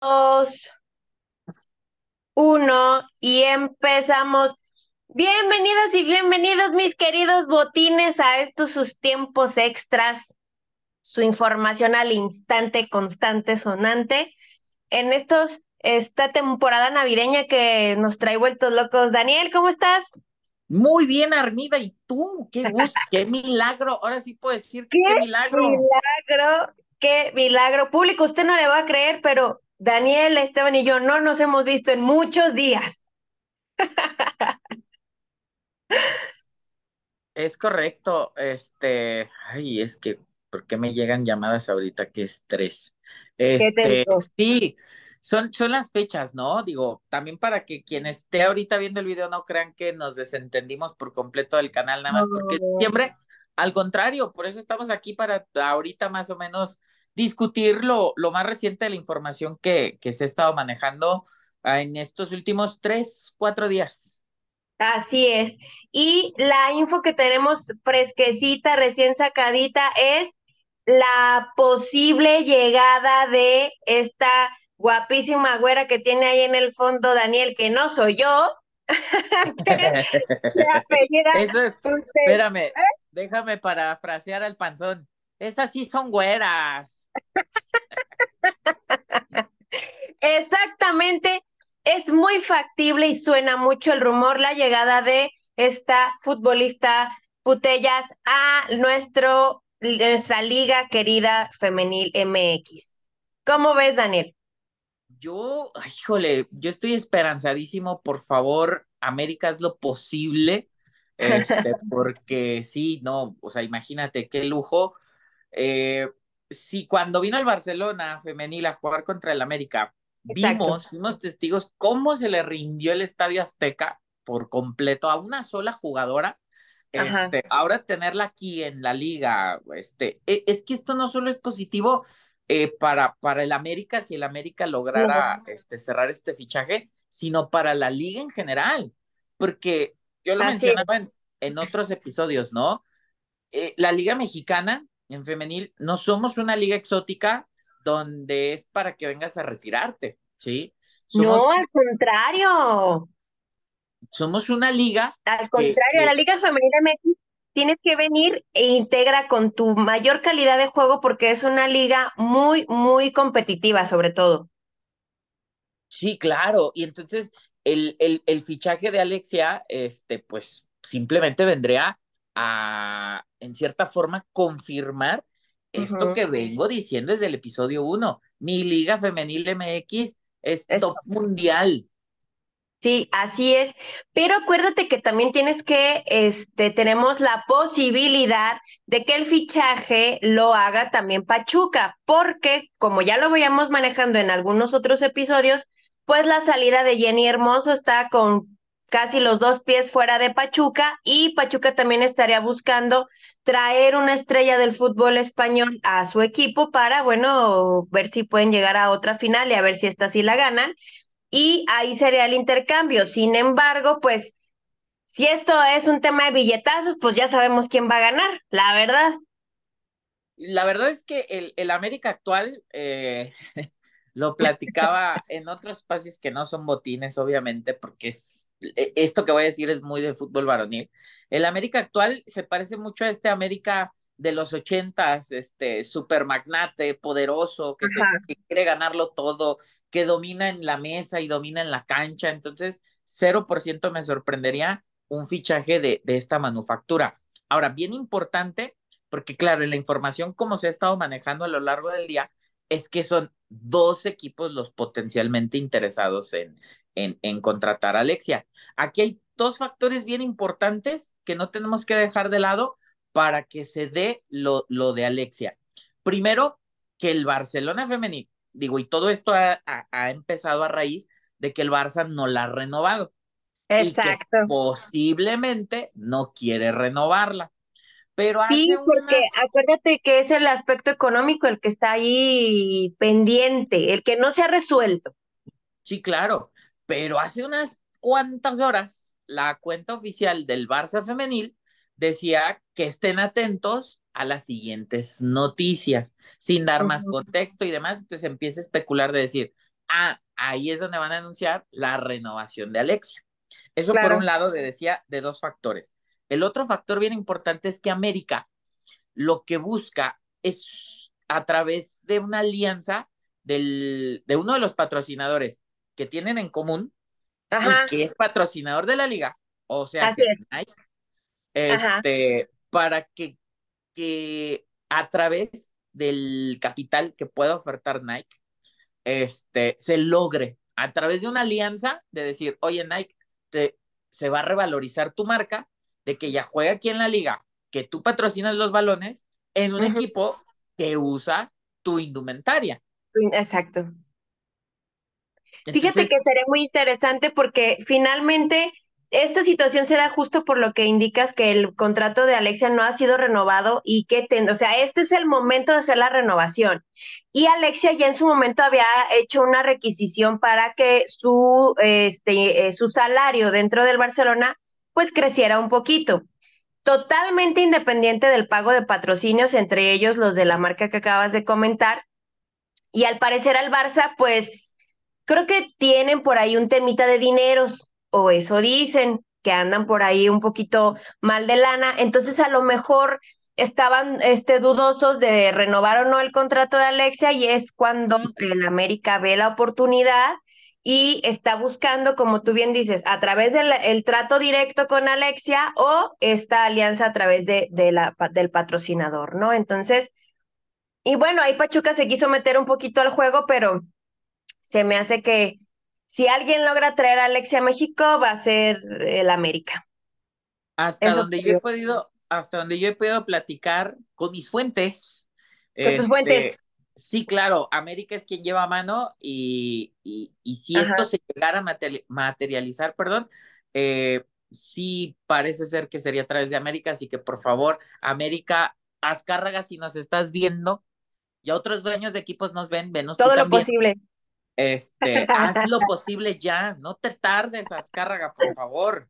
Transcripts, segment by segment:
dos, uno y empezamos. Bienvenidos y bienvenidos mis queridos botines a estos sus tiempos extras, su información al instante, constante, sonante. En estos, esta temporada navideña que nos trae vueltos locos. Daniel, ¿cómo estás? Muy bien, Armida, ¿y tú? Qué qué milagro. Ahora sí puedo decir que qué, qué milagro. Milagro, qué milagro. Público, usted no le va a creer, pero Daniel, Esteban y yo no nos hemos visto en muchos días. Es correcto, este, ay, es que, ¿por qué me llegan llamadas ahorita? Qué estrés. Este, sí, son, son las fechas, ¿no? Digo, también para que quien esté ahorita viendo el video no crean que nos desentendimos por completo del canal, nada más, porque siempre, al contrario, por eso estamos aquí para ahorita más o menos discutir lo, más reciente de la información que, que se ha estado manejando ah, en estos últimos tres, cuatro días. Así es. Y la info que tenemos fresquecita, recién sacadita, es la posible llegada de esta guapísima güera que tiene ahí en el fondo Daniel, que no soy yo. espérame, ¿Eh? déjame parafrasear al panzón. Esas sí son güeras. Exactamente, es muy factible y suena mucho el rumor la llegada de esta futbolista Putellas a nuestro, nuestra liga querida femenil MX. ¿Cómo ves, Daniel? Yo, híjole, yo estoy esperanzadísimo, por favor, América es lo posible, este, porque sí, no, o sea, imagínate qué lujo. Eh, si cuando vino el Barcelona femenil a jugar contra el América, vimos, fuimos testigos cómo se le rindió el Estadio Azteca por completo a una sola jugadora. Este, ahora tenerla aquí en la liga, este, e, es que esto no solo es positivo eh, para, para el América, si el América lograra este, cerrar este fichaje, sino para la liga en general, porque yo lo mencionaba en, otros episodios, ¿no? Eh, la liga mexicana en femenil, no somos una liga exótica donde es para que vengas a retirarte, ¿sí? no, al contrario. Somos una liga. Al contrario, la Liga Femenil México tienes que venir e integra con tu mayor calidad de juego porque es una liga muy, muy competitiva, sobre todo. Sí, claro. Y entonces el, el, el fichaje de Alexia, este, pues simplemente vendría a, en cierta forma, confirmar esto que vengo diciendo desde el episodio 1. Mi liga femenil MX es top mundial. Sí, así es. Pero acuérdate que también tienes que, este, tenemos la posibilidad de que el fichaje lo haga también Pachuca, porque como ya lo veíamos manejando en algunos otros episodios, pues la salida de Jenny Hermoso está con casi los dos pies fuera de Pachuca y Pachuca también estaría buscando traer una estrella del fútbol español a su equipo para, bueno, ver si pueden llegar a otra final y a ver si esta sí la ganan. Y ahí sería el intercambio. Sin embargo, pues si esto es un tema de billetazos, pues ya sabemos quién va a ganar, la verdad. La verdad es que el, el América actual, eh, lo platicaba en otros espacios que no son botines, obviamente, porque es e, esto que voy a decir es muy de fútbol varonil. El América actual se parece mucho a este América de los ochentas, este super magnate, poderoso, que, quiere ganarlo todo, que domina en la mesa y domina en la cancha. Entonces, 0% me sorprendería un fichaje de, de esta manufactura. Ahora, bien importante, porque claro, la información como se ha estado manejando a lo largo del día, es que son dos equipos los potencialmente interesados en, en, contratar a Alexia. Aquí hay dos factores bien importantes que no tenemos que dejar de lado para que se dé lo, lo de Alexia. Primero, que el Barcelona femenil, digo, y todo esto ha, empezado a raíz de que el Barça no la ha renovado. Exacto. Y que posiblemente no quiere renovarla. Pero sí, porque acuérdate que es el aspecto económico el que está ahí pendiente, el que no se ha resuelto. Sí, claro. Pero hace unas cuantas horas, la cuenta oficial del Barça Femenil decía que estén atentos a las siguientes noticias, sin dar más contexto y demás. Entonces empieza a especular de decir, ah, ahí es donde van a anunciar la renovación de Alexia. Eso por un lado le decía de dos factores. El otro factor bien importante es que América lo que busca es a través de una alianza del, de uno de los patrocinadores que tienen en común y que es patrocinador de la liga, o sea, este, para que, que a través del capital que pueda ofertar Nike, este, se logre a través de una alianza de decir, oye Nike, te, se va a revalorizar tu marca de que ya juega aquí en la liga, que tú patrocinas los balones en un equipo que usa tu indumentaria. Exacto. Fíjate que sería muy interesante porque finalmente esta situación se da justo por lo que indicas que el contrato de Alexia no ha sido renovado y que, o sea, este es el momento de hacer la renovación. Y Alexia ya en su momento había hecho una requisición para que su, este, eh, su salario dentro del Barcelona pues creciera un poquito. Totalmente independiente del pago de patrocinios, entre ellos los de la marca que acabas de comentar. Y al parecer al Barça pues Creo que tienen por ahí un temita de dineros, o eso dicen, que andan por ahí un poquito mal de lana. Entonces, a lo mejor estaban este, dudosos de renovar o no el contrato de Alexia y es cuando el América ve la oportunidad y está buscando, como tú bien dices, a través del el trato directo con Alexia o esta alianza a través de, la, del patrocinador, ¿no? Entonces, y bueno, ahí Pachuca se quiso meter un poquito al juego, pero se me hace que si alguien logra traer a Alexia a México, va a ser el América. Hasta donde yo he podido, hasta donde yo he podido platicar con mis fuentes. Con tus este, fuentes. Sí, claro, América es quien lleva mano y, si esto se llegara a materializar, perdón, eh, sí parece ser que sería a través de América, así que por favor, América, Azcárraga, si nos estás viendo, y a otros dueños de equipos nos ven, venos Todo lo posible. Este, haz lo posible ya, no te tardes, Azcárraga, por favor.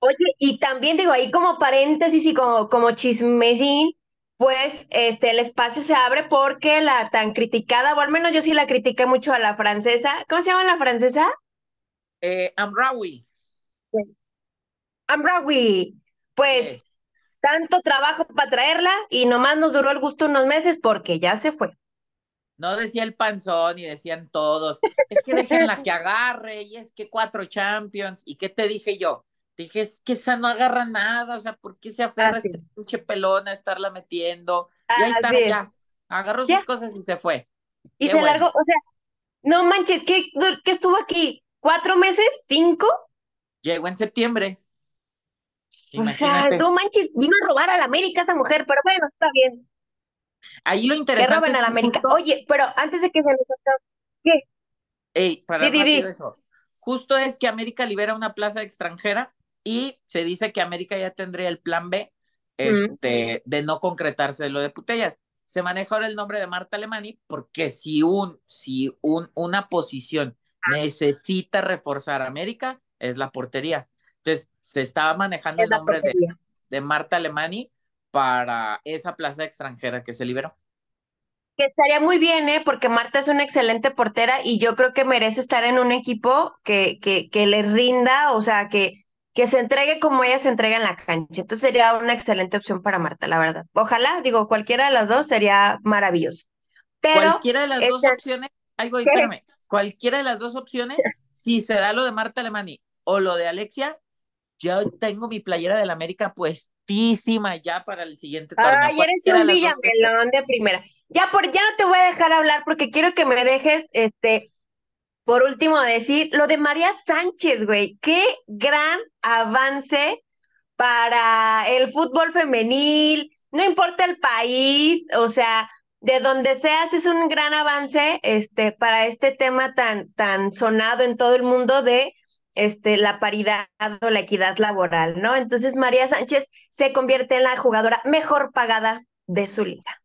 Oye, y también digo ahí como paréntesis y como, como pues este, el espacio se abre porque la tan criticada, o al menos yo sí la critiqué mucho a la francesa. ¿Cómo se llama la francesa? Eh, Amraoui. Amraoui. Pues tanto trabajo para traerla y nomás nos duró el gusto unos meses porque ya se fue. No decía el panzón y decían todos, es que la que agarre y es que cuatro champions. ¿Y qué te dije yo? dije, es que esa no agarra nada, o sea, ¿por qué se aferra ah, a este pinche pelona a estarla metiendo? Y ahí ah, está, ya. Agarró sus cosas y se fue. Y te largo, largó, o sea, no manches, ¿qué, estuvo aquí? ¿Cuatro meses? ¿Cinco? Llegó en septiembre. O sea, no manches, vino a robar a la América esa mujer, pero bueno, está bien. Ahí lo interesante. es que América. Oye, pero antes de que se ¿qué? para Justo es que América libera una plaza extranjera y se dice que América ya tendría el plan B mm. este, de no concretarse lo de Putellas. Se maneja ahora el nombre de Marta Alemani porque si un, si un, una posición necesita reforzar América, es la portería. Entonces, se estaba manejando el nombre de, de, Marta Alemani para esa plaza extranjera que se liberó. Que estaría muy bien, ¿eh? porque Marta es una excelente portera y yo creo que merece estar en un equipo que, que, que le rinda, o sea, que, que se entregue como ella se entrega en la cancha. Entonces sería una excelente opción para Marta, la verdad. Ojalá, digo, cualquiera de las dos sería maravilloso. Pero, cualquiera de las dos este, opciones, algo cualquiera de las dos opciones, si se da lo de Marta Alemani o lo de Alexia, yo tengo mi playera del América puesta ya para el siguiente torneo. Ay, eres un villamelón de primera. Ya por ya no te voy a dejar hablar porque quiero que me dejes este por último decir lo de María Sánchez, güey. Qué gran avance para el fútbol femenil, no importa el país, o sea, de donde seas es un gran avance este para este tema tan tan sonado en todo el mundo de este, la paridad o la equidad laboral, ¿no? Entonces María Sánchez se convierte en la jugadora mejor pagada de su liga.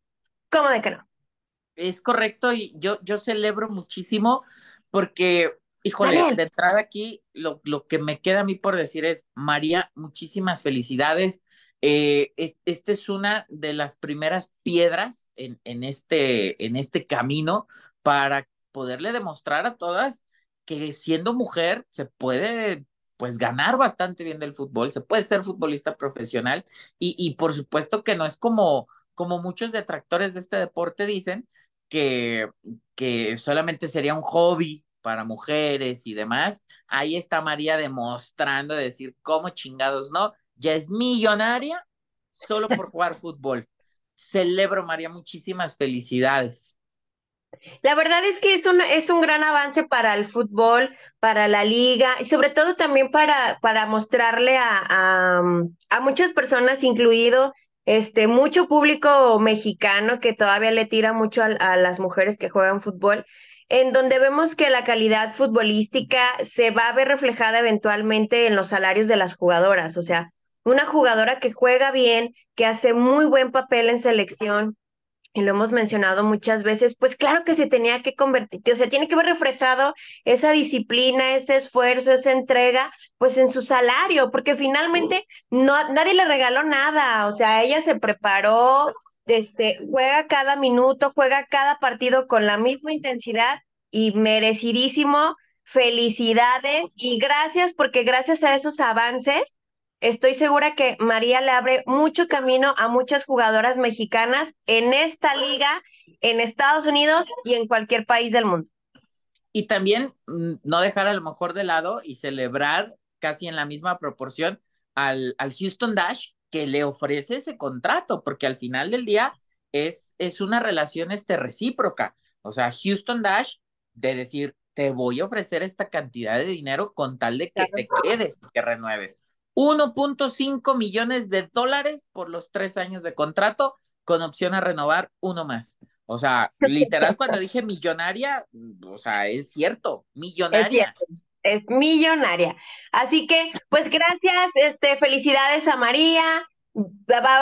¿Cómo de que no? Es correcto y yo, yo celebro muchísimo porque, híjole, de entrar aquí, lo, que me queda a mí por decir es, María, muchísimas felicidades. Eh, esta es una de las primeras piedras en, en, este, en este camino para poderle demostrar a todas que siendo mujer se puede pues ganar bastante bien del fútbol, se puede ser futbolista profesional y, por supuesto que no es como, como muchos detractores de este deporte dicen, que, que solamente sería un hobby para mujeres y demás. Ahí está María demostrando, decir, cómo chingados no, ya es millonaria solo por jugar fútbol. Celebro, María, muchísimas felicidades. La verdad es que es un, es un gran avance para el fútbol, para la liga y sobre todo también para, para mostrarle a, muchas personas, incluido este, mucho público mexicano que todavía le tira mucho a, las mujeres que juegan fútbol, en donde vemos que la calidad futbolística se va a ver reflejada eventualmente en los salarios de las jugadoras. O sea, una jugadora que juega bien, que hace muy buen papel en selección, y lo hemos mencionado muchas veces, pues claro que se tenía que convertir, o sea, tiene que haber reflejado esa disciplina, ese esfuerzo, esa entrega, pues en su salario, porque finalmente no, nadie le regaló nada, o sea, ella se preparó, este, juega cada minuto, juega cada partido con la misma intensidad y merecidísimo, felicidades y gracias, porque gracias a esos avances Estoy segura que María le abre mucho camino a muchas jugadoras mexicanas en esta liga, en Estados Unidos y en cualquier país del mundo. Y también mm, no dejar a lo mejor de lado y celebrar casi en la misma proporción al, al Houston Dash que le ofrece ese contrato, porque al final del día es, es una relación este recíproca. O sea, Houston Dash de decir, te voy a ofrecer esta cantidad de dinero con tal de que te quedes, que renueves. 1.5 millones de dólares por los tres años de contrato con opción a renovar uno más. O sea, literal, cuando dije millonaria, o sea, es cierto, millonaria. Es, millonaria. Así que, pues gracias, este, felicidades a María.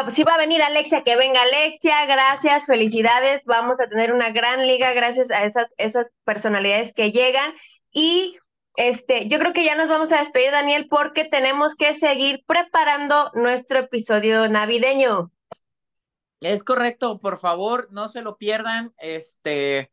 si va a venir Alexia, que venga Alexia, gracias, felicidades. Vamos a tener una gran liga gracias a esas, esas personalidades que llegan. Y este, yo creo que ya nos vamos a despedir, Daniel, porque tenemos que seguir preparando nuestro episodio navideño. Es correcto, por favor, no se lo pierdan. Este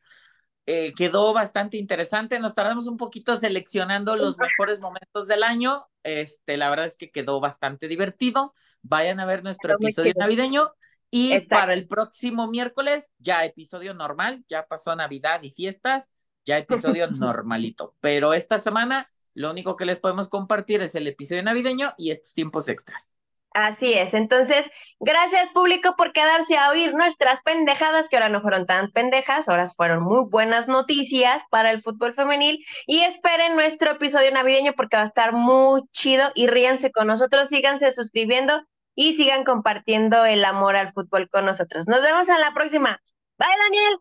eh, quedó bastante interesante. Nos tardamos un poquito seleccionando los mejores momentos del año. Este, la verdad es que quedó bastante divertido. Vayan a ver nuestro episodio navideño. Y para el próximo miércoles, ya episodio normal, ya pasó Navidad y fiestas ya episodio normalito. Pero esta semana lo único que les podemos compartir es el episodio navideño y estos tiempos extras. Así es. Entonces, gracias público por quedarse a oír nuestras pendejadas, que ahora no fueron tan pendejas, ahora fueron muy buenas noticias para el fútbol femenil. Y esperen nuestro episodio navideño porque va a estar muy chido y ríanse con nosotros, síganse suscribiendo y sigan compartiendo el amor al fútbol con nosotros. Nos vemos en la próxima. Bye, Daniel.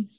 Bye.